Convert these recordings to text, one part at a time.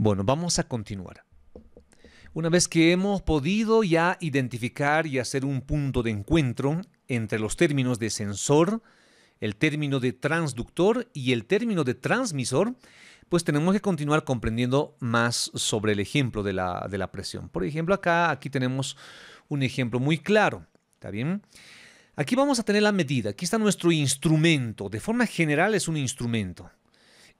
Bueno, vamos a continuar. Una vez que hemos podido ya identificar y hacer un punto de encuentro entre los términos de sensor, el término de transductor y el término de transmisor, pues tenemos que continuar comprendiendo más sobre el ejemplo de la, presión. Por ejemplo, acá aquí tenemos un ejemplo muy claro. ¿Está bien? Aquí vamos a tener la medida. Aquí está nuestro instrumento. De forma general es un instrumento.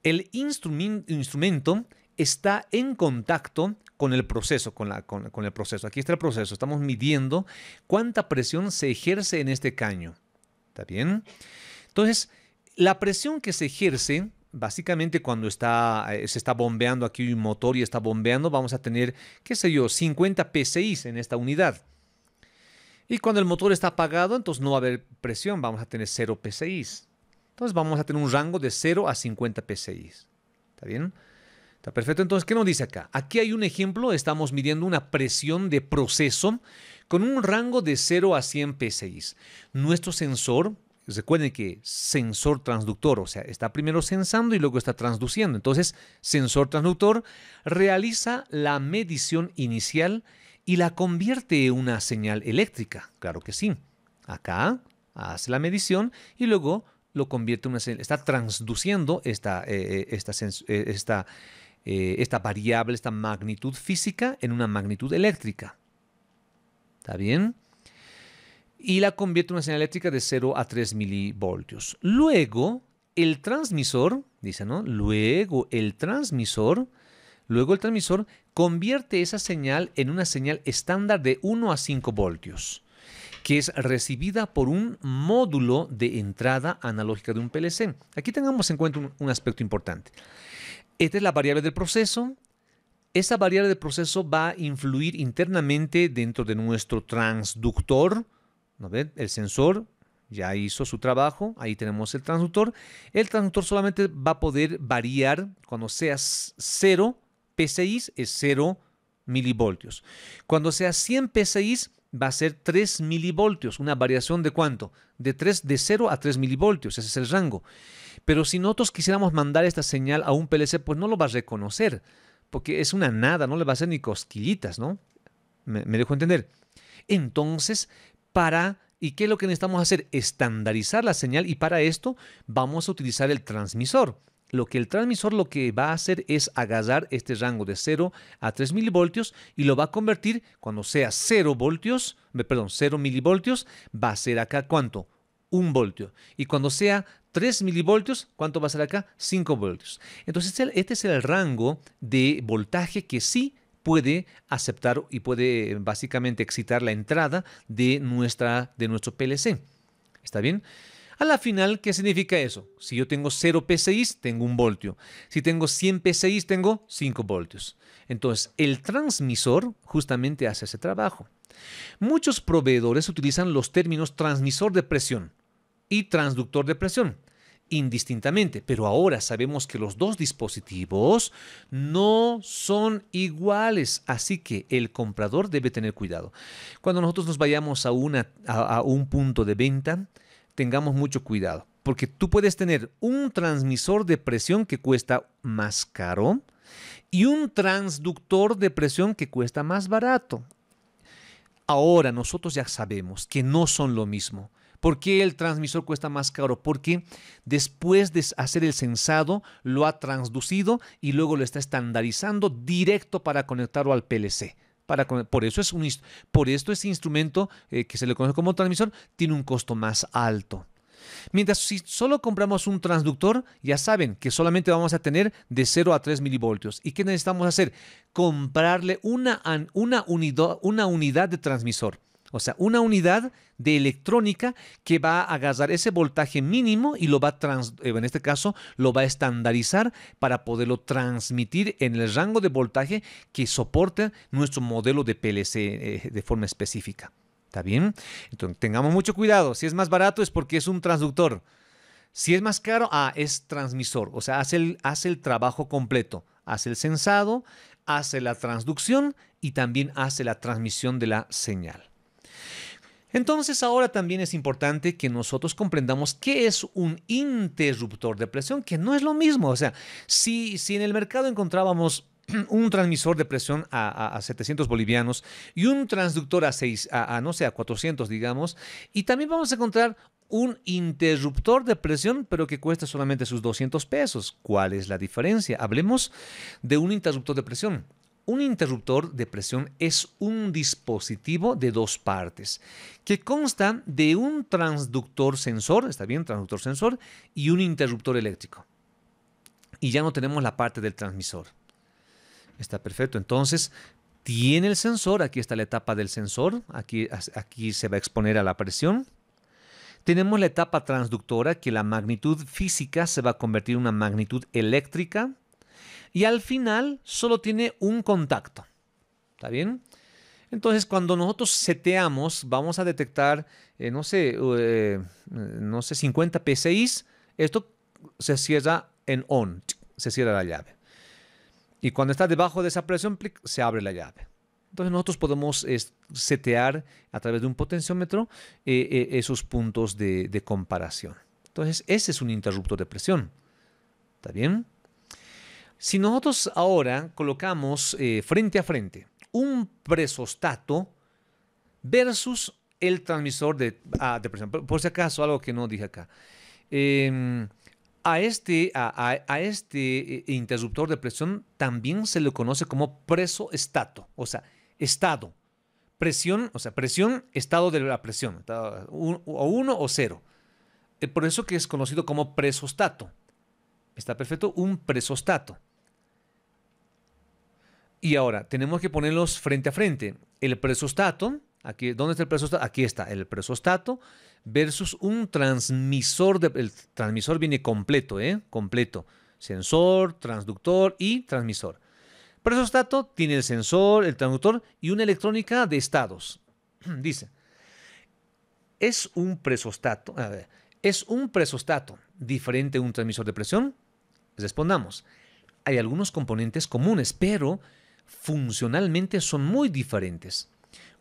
El instrumento está en contacto con el proceso, con, el proceso. Aquí está el proceso. Estamos midiendo cuánta presión se ejerce en este caño. ¿Está bien? Entonces, la presión que se ejerce básicamente cuando está, eh, se está bombeando aquí un motor y está bombeando, vamos a tener, qué sé yo, 50 PSI en esta unidad. Y cuando el motor está apagado, entonces no va a haber presión, vamos a tener 0 PSI. Entonces vamos a tener un rango de 0 a 50 PSI. ¿Está bien? perfecto. Entonces, ¿qué nos dice acá? Aquí hay un ejemplo, estamos midiendo una presión de proceso con un rango de 0 a 100 PSI. Nuestro sensor, recuerden que sensor transductor, o sea, está primero sensando y luego está transduciendo. Entonces, sensor transductor realiza la medición inicial y la convierte en una señal eléctrica. Claro que sí. Acá hace la medición y luego lo convierte en una señal. Está transduciendo esta, eh, eh, esta eh, eh, esta variable, esta magnitud física en una magnitud eléctrica. ¿Está bien? Y la convierte en una señal eléctrica de 0 a 3 milivoltios. Luego, el transmisor, dice, ¿no? Luego el transmisor, luego el transmisor convierte esa señal en una señal estándar de 1 a 5 voltios, que es recibida por un módulo de entrada analógica de un PLC. Aquí tengamos en cuenta un aspecto importante. Esta es la variable del proceso. Esa variable del proceso va a influir internamente dentro de nuestro transductor. ¿no El sensor ya hizo su trabajo. Ahí tenemos el transductor. El transductor solamente va a poder variar cuando sea 0 PCI es 0 milivoltios. Cuando sea 100 PCI va a ser 3 milivoltios. ¿Una variación de cuánto? De, 3, de 0 a 3 milivoltios. Ese es el rango. Pero si nosotros quisiéramos mandar esta señal a un PLC, pues no lo va a reconocer, porque es una nada, no le va a hacer ni cosquillitas, ¿no? Me, dejo entender. Entonces, para ¿Y qué es lo que necesitamos hacer? Estandarizar la señal y para esto vamos a utilizar el transmisor. Lo que el transmisor lo que va a hacer es agarrar este rango de 0 a 3 milivoltios y lo va a convertir cuando sea 0 voltios, eh, perdón, 0 milivoltios, va a ser acá ¿cuánto? 1 voltio. Y cuando sea 3 milivoltios, ¿cuánto va a ser acá? 5 voltios. Entonces este, este es el rango de voltaje que sí puede aceptar y puede básicamente excitar la entrada de, nuestra, de nuestro PLC. ¿Está bien? A la final, ¿qué significa eso? Si yo tengo 0 PSI, tengo un voltio. Si tengo 100 PSI, tengo 5 voltios. Entonces, el transmisor justamente hace ese trabajo. Muchos proveedores utilizan los términos transmisor de presión y transductor de presión indistintamente, pero ahora sabemos que los dos dispositivos no son iguales, así que el comprador debe tener cuidado. Cuando nosotros nos vayamos a, un punto de venta, tengamos mucho cuidado, porque tú puedes tener un transmisor de presión que cuesta más caro y un transductor de presión que cuesta más barato. Ahora nosotros ya sabemos que no son lo mismo. ¿Por qué el transmisor cuesta más caro? Porque después de hacer el sensado, lo ha transducido y luego lo está estandarizando directo para conectarlo al PLC. Para, por, eso es por esto este instrumento eh, que se le conoce como transmisor tiene un costo más alto. Mientras si solo compramos un transductor, ya saben que solamente vamos a tener de 0 a 3 milivoltios. ¿Y qué necesitamos hacer? Comprarle una, una, una unidad de transmisor. O sea, una unidad de electrónica que va a agarrar ese voltaje mínimo y lo va a eh, en este caso lo va a estandarizar para poderlo transmitir en el rango de voltaje que soporta nuestro modelo de PLC eh, de forma específica. ¿Está bien? Entonces, tengamos mucho cuidado. Si es más barato es porque es un transductor. Si es más caro, ah, es transmisor. O sea, hace el trabajo completo. Hace el sensado, hace la transducción y también hace la transmisión de la señal. Entonces ahora también es importante que nosotros comprendamos qué es un interruptor de presión, que no es lo mismo. O sea, si, si en el mercado encontrábamos un transmisor de presión a, 700 bolivianos y un transductor a, 6, no sé, a 400, digamos. Y también vamos a encontrar un interruptor de presión, pero que cuesta solamente sus 200 pesos. ¿Cuál es la diferencia? Hablemos de un interruptor de presión. Un interruptor de presión es un dispositivo de dos partes que consta de un transductor sensor, está bien, transductor sensor, y un interruptor eléctrico. Y ya no tenemos la parte del transmisor. Está perfecto. Entonces, tiene el sensor, aquí está la etapa del sensor, aquí, aquí se va a exponer a la presión. Tenemos la etapa transductora, que la magnitud física se va a convertir en una magnitud eléctrica y al final solo tiene un contacto. ¿Está bien? Entonces, cuando nosotros seteamos, vamos a detectar, eh, no sé, eh, no sé, 50 PCIs, esto se cierra en on, se cierra la llave. Y cuando está debajo de esa presión, se abre la llave. Entonces nosotros podemos setear a través de un potenciómetro eh, esos puntos de, de comparación. Entonces ese es un interruptor de presión. ¿Está bien? Si nosotros ahora colocamos eh, frente a frente un presostato versus el transmisor de, ah, presión, por, si acaso algo que no dije acá. Em, a este, a, este eh, interruptor de presión también se le conoce como presostato, o sea, estado. Presión, o sea, presión, estado de la presión, o uno o cero. Eh, por eso que es conocido como presostato. Está perfecto, un presostato. Y ahora, tenemos que ponerlos frente a frente. El presostato, aquí, ¿dónde está el presostato? Aquí está, el presostato versus un transmisor. el transmisor viene completo, ¿eh? Completo. Sensor, transductor y transmisor. Presostato tiene el sensor, el transductor y una electrónica de estados. Dice, es un presostato. ¿Es un presostato diferente a un transmisor de presión? Respondamos. Hay algunos componentes comunes, pero funcionalmente son muy diferentes.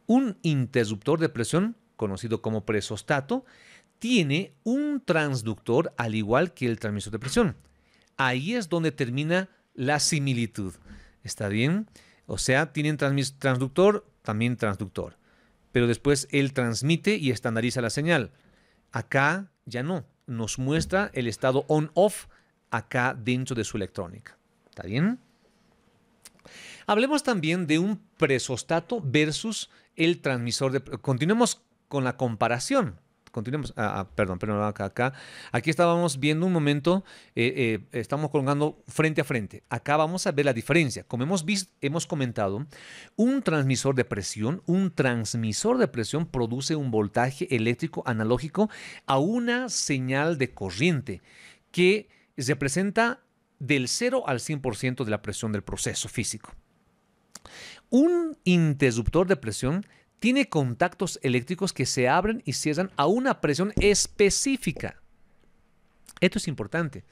Un interruptor de presión, conocido como presostato, tiene un transductor al igual que el transmisor de presión. Ahí es donde termina la similitud. ¿Está bien? O sea, tienen transductor, también transductor. Pero después él transmite y estandariza la señal. Acá ya no. Nos muestra el estado on-off acá dentro de su electrónica. ¿Está bien? Hablemos también de un presostato versus el transmisor de... Continuemos con la comparación. Continuemos. Ah, ah perdón, perdón, acá, acá, Aquí estábamos viendo un momento, eh, eh, estamos colgando frente a frente. Acá vamos a ver la diferencia. Como hemos visto, hemos comentado, un transmisor de presión, un transmisor de presión produce un voltaje eléctrico analógico a una señal de corriente que representa del 0 al 100% de la presión del proceso físico. Un interruptor de presión tiene contactos eléctricos que se abren y cierran a una presión específica. Esto es importante.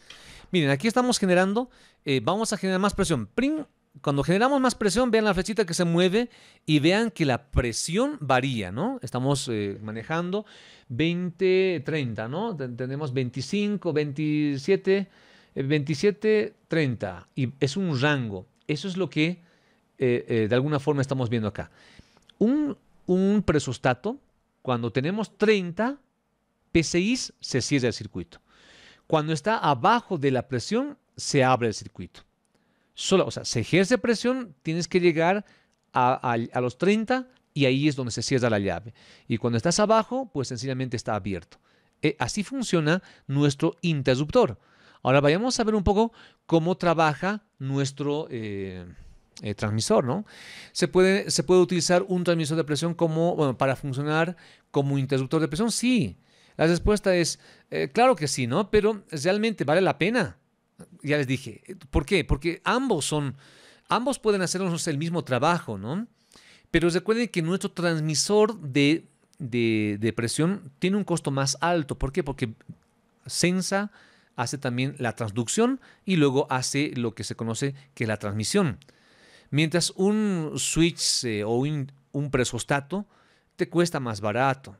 Miren, aquí estamos generando, eh, vamos a generar más presión. ¡Pring! Cuando generamos más presión, vean la flechita que se mueve y vean que la presión varía, ¿no? Estamos eh, manejando 20, 30, ¿no? Tenemos 25, 27, 27, 30 y es un rango. Eso es lo que eh, eh, de alguna forma estamos viendo acá. Un, un presostato, cuando tenemos 30 PSI, se cierra el circuito. Cuando está abajo de la presión, se abre el circuito. Solo, o sea, se ejerce presión, tienes que llegar a, los 30 y ahí es donde se cierra la llave. Y cuando estás abajo, pues sencillamente está abierto. Eh, así funciona nuestro interruptor. Ahora vayamos a ver un poco cómo trabaja nuestro... Eh, transmisor, ¿no? Se puede, se puede utilizar un transmisor de presión como, para funcionar como interruptor de presión, sí. La respuesta es, eh, claro que sí, ¿no? Pero realmente vale la pena. Ya les dije, ¿por qué? Porque ambos son, ambos pueden hacernos el mismo trabajo, ¿no? Pero recuerden que nuestro transmisor de, presión tiene un costo más alto. ¿Por qué? Porque sensa hace también la transducción y luego hace lo que se conoce que la transmisión. Mientras un switch eh, o un, presostato te cuesta más barato.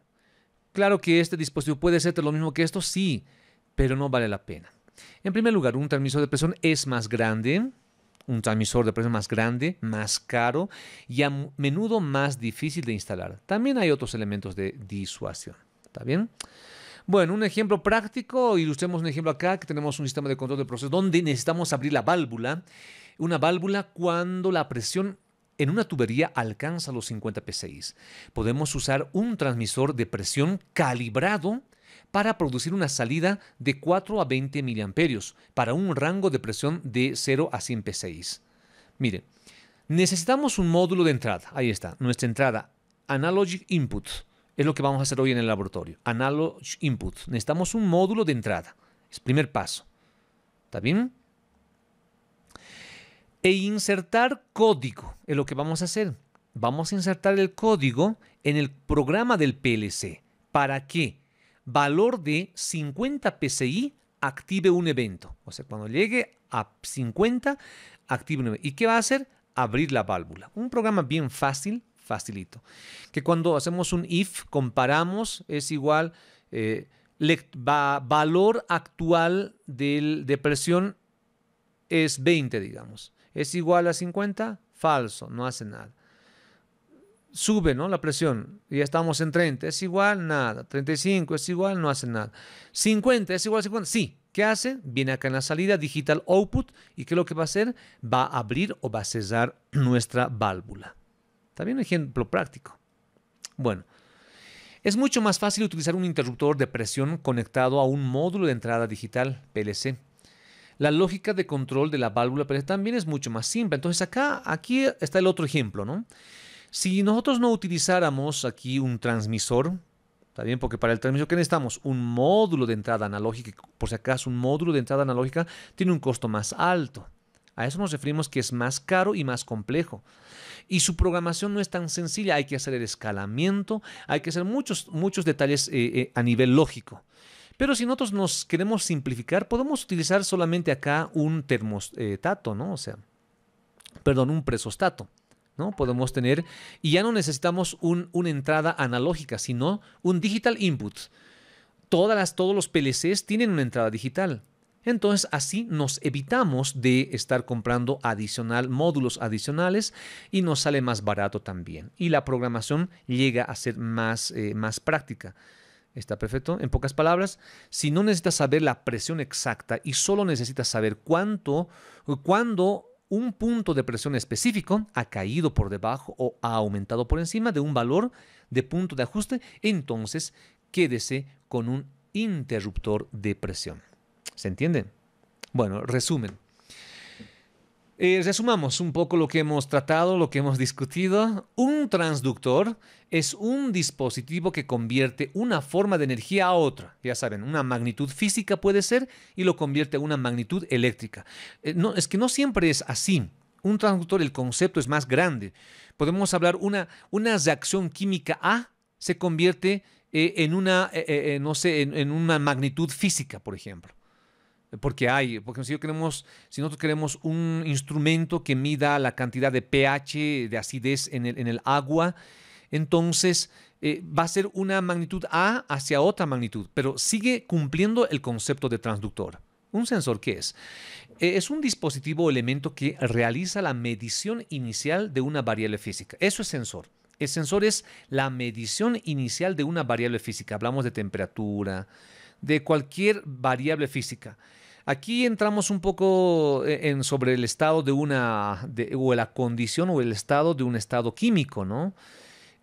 Claro que este dispositivo puede ser lo mismo que esto, sí, pero no vale la pena. En primer lugar, un transmisor de presión es más grande, un transmisor de presión más grande, más caro y a menudo más difícil de instalar. También hay otros elementos de disuasión. ¿Está bien? Bueno, un ejemplo práctico, ilustremos un ejemplo acá, que tenemos un sistema de control de proceso donde necesitamos abrir la válvula una válvula cuando la presión en una tubería alcanza los 50 psi. Podemos usar un transmisor de presión calibrado para producir una salida de 4 a 20 mA para un rango de presión de 0 a 100 psi. Mire, necesitamos un módulo de entrada. Ahí está, nuestra entrada Analogic Input. Es lo que vamos a hacer hoy en el laboratorio. Analog Input. Necesitamos un módulo de entrada. Es primer paso. ¿Está bien? e insertar código. Es lo que vamos a hacer. Vamos a insertar el código en el programa del PLC. ¿Para que Valor de 50 PCI active un evento. O sea, cuando llegue a 50, active un evento. ¿Y qué va a hacer? Abrir la válvula. Un programa bien fácil, facilito. Que cuando hacemos un if, comparamos, es igual eh, valor actual de, de presión es 20, digamos. ¿Es igual a 50? Falso, no hace nada. Sube ¿no? la presión, ya estamos en 30, es igual, nada. 35 es igual, no hace nada. 50 es igual a 50, sí. ¿Qué hace? Viene acá en la salida, digital output, y ¿qué es lo que va a hacer? Va a abrir o va a cesar nuestra válvula. También un ejemplo práctico. Bueno, es mucho más fácil utilizar un interruptor de presión conectado a un módulo de entrada digital PLC la lógica de control de la válvula pero también es mucho más simple. Entonces acá, aquí está el otro ejemplo, ¿no? Si nosotros no utilizáramos aquí un transmisor, está bien, porque para el transmisor ¿qué necesitamos un módulo de entrada analógica, por si acaso un módulo de entrada analógica tiene un costo más alto. A eso nos referimos que es más caro y más complejo. Y su programación no es tan sencilla, hay que hacer el escalamiento, hay que hacer muchos, muchos detalles eh, eh, a nivel lógico. Pero si nosotros nos queremos simplificar, podemos utilizar solamente acá un termostato, ¿no? O sea, perdón, un presostato. ¿no? Podemos tener, y ya no necesitamos una entrada analógica, sino un digital input. Todas las, todos los PLCs tienen una entrada digital. Entonces así nos evitamos de estar comprando adicional, módulos adicionales y nos sale más barato también. Y la programación llega a ser más, eh, más práctica. Está perfecto. En pocas palabras, si no necesitas saber la presión exacta y solo necesitas saber cuánto, cuándo un punto de presión específico ha caído por debajo o ha aumentado por encima de un valor de punto de ajuste, entonces quédese con un interruptor de presión. ¿Se entiende? Bueno, resumen. Eh, resumamos un poco lo que hemos tratado, lo que hemos discutido. Un transductor es un dispositivo que convierte una forma de energía a otra. Ya saben, una magnitud física puede ser y lo convierte a una magnitud eléctrica. Eh, es que no siempre es así. Un transductor, el concepto es más grande. Podemos hablar una, una reacción química A se convierte eh, en no sé, en una magnitud física, por ejemplo porque hay, porque si, queremos, si nosotros queremos un instrumento que mida la cantidad de pH, de acidez en el, agua, entonces eh, va a ser una magnitud A hacia otra magnitud, pero sigue cumpliendo el concepto de transductor. ¿Un sensor qué es? Eh, es un dispositivo o elemento que realiza la medición inicial de una variable física. Eso es sensor. El sensor es la medición inicial de una variable física. Hablamos de temperatura, de cualquier variable física. Aquí entramos un poco eh, en sobre el estado de una, o la condición o el estado de un estado químico, ¿no?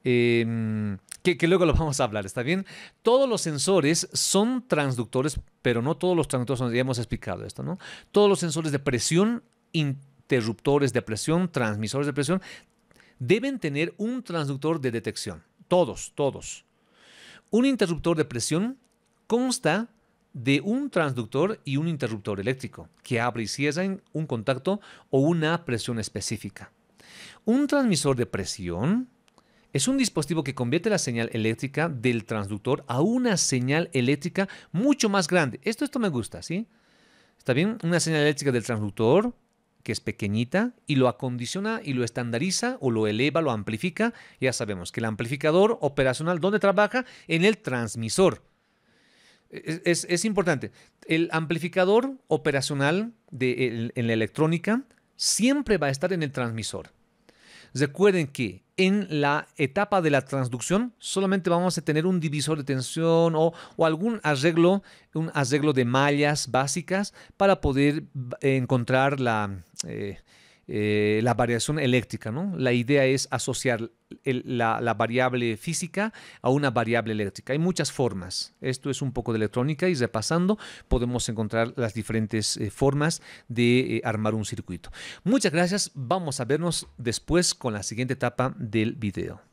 Em, que, luego lo vamos a hablar, ¿está bien? Todos los sensores son transductores, pero no todos los transductores, ya hemos explicado esto, ¿no? Todos los sensores de presión, interruptores de presión, transmisores de presión, deben tener un transductor de detección. Todos, todos. Un interruptor de presión consta de un transductor y un interruptor eléctrico que abre y cierran un contacto o una presión específica. Un transmisor de presión es un dispositivo que convierte la señal eléctrica del transductor a una señal eléctrica mucho más grande. Esto, esto me gusta, ¿sí? Está bien, una señal eléctrica del transductor que es pequeñita y lo acondiciona y lo estandariza o lo eleva, lo amplifica. Ya sabemos que el amplificador operacional, ¿dónde trabaja? En el transmisor es, importante. El amplificador operacional en la electrónica siempre va a estar en el transmisor. Recuerden que en la etapa de la transducción solamente vamos a tener un divisor de tensión o, algún arreglo, un arreglo de mallas básicas para poder eh, encontrar la, eh, eh, la variación eléctrica. ¿no? La idea es asociar la, variable física a una variable eléctrica. Hay muchas formas. Esto es un poco de electrónica y repasando podemos encontrar las diferentes eh, formas de eh, armar un circuito. Muchas gracias. Vamos a vernos después con la siguiente etapa del video.